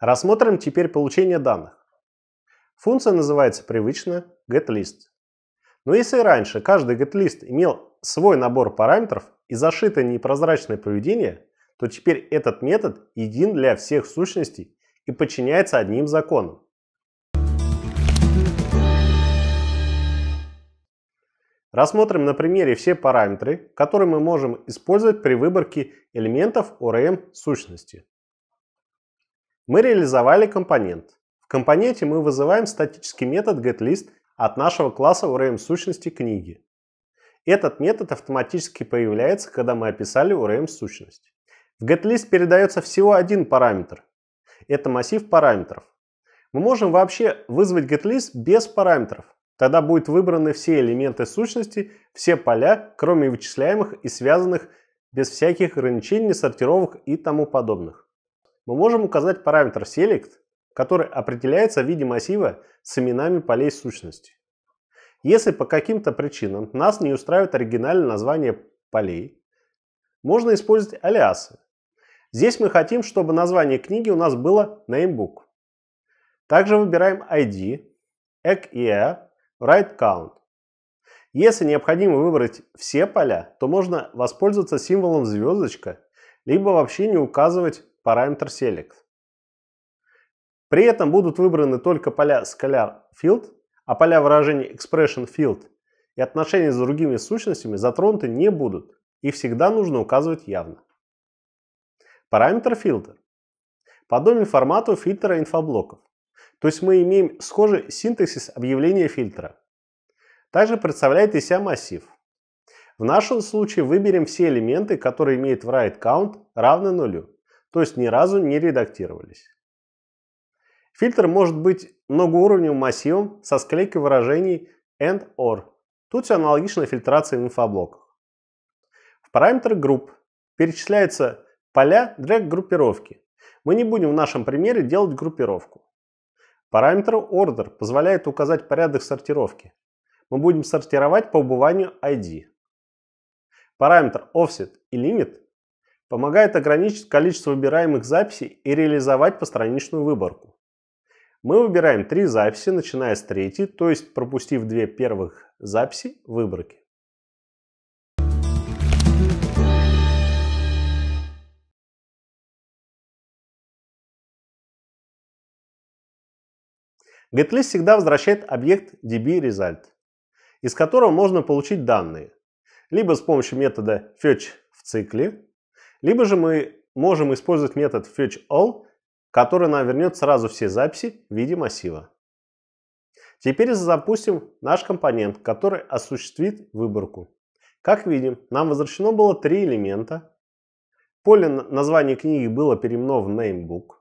Рассмотрим теперь получение данных. Функция называется привычно getList. Но если раньше каждый getList имел свой набор параметров и зашитое непрозрачное поведение, то теперь этот метод един для всех сущностей и подчиняется одним законам. Рассмотрим на примере все параметры, которые мы можем использовать при выборке элементов ORM сущности. Мы реализовали компонент. В компоненте мы вызываем статический метод getList от нашего класса URM сущности книги. Этот метод автоматически появляется, когда мы описали URM сущность. В getList передается всего один параметр. Это массив параметров. Мы можем вообще вызвать getList без параметров. Тогда будут выбраны все элементы сущности, все поля, кроме вычисляемых и связанных без всяких ограничений, сортировок и тому подобных. Мы можем указать параметр select, который определяется в виде массива с именами полей сущности. Если по каким-то причинам нас не устраивает оригинальное название полей, можно использовать алиасы. Здесь мы хотим, чтобы название книги у нас было namebook. Также выбираем ID, ECE, write count. Если необходимо выбрать все поля, то можно воспользоваться символом звездочка, либо вообще не указывать параметр select. При этом будут выбраны только поля scalar field, а поля выражения expression field и отношения с другими сущностями затронуты не будут. И всегда нужно указывать явно. Параметр фильтр. Подобен формату фильтра инфоблоков. То есть мы имеем схожий синтаксис объявления фильтра. Также представляет из себя массив. В нашем случае выберем все элементы, которые имеют write count равны нулю то есть ни разу не редактировались. Фильтр может быть многоуровневым массивом со склейкой выражений and or. Тут все аналогично фильтрации в инфоблоках. В параметр групп перечисляются поля для группировки. Мы не будем в нашем примере делать группировку. Параметр order позволяет указать порядок сортировки. Мы будем сортировать по убыванию ID. Параметр offset и limit Помогает ограничить количество выбираемых записей и реализовать постраничную выборку. Мы выбираем три записи, начиная с третьей, то есть пропустив две первых записи выборки. GetList всегда возвращает объект DBResult, из которого можно получить данные, либо с помощью метода fetch в цикле, либо же мы можем использовать метод fetchAll, который нам вернет сразу все записи в виде массива. Теперь запустим наш компонент, который осуществит выборку. Как видим, нам возвращено было три элемента. Поле названия книги было переименовано в Namebook.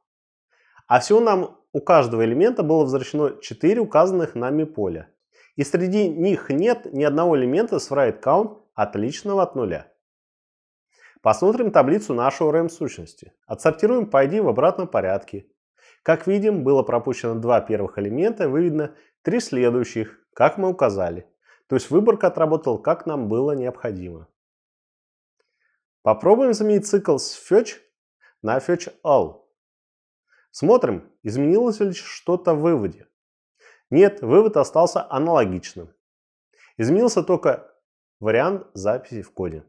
А всего нам у каждого элемента было возвращено 4 указанных нами поля. И среди них нет ни одного элемента с write count отличного от нуля. Посмотрим таблицу нашего RAM-сущности. Отсортируем по ID в обратном порядке. Как видим, было пропущено два первых элемента, выведено три следующих, как мы указали. То есть выборка отработала, как нам было необходимо. Попробуем заменить цикл с fetch на fetch all. Смотрим, изменилось ли что-то в выводе. Нет, вывод остался аналогичным. Изменился только вариант записи в коде.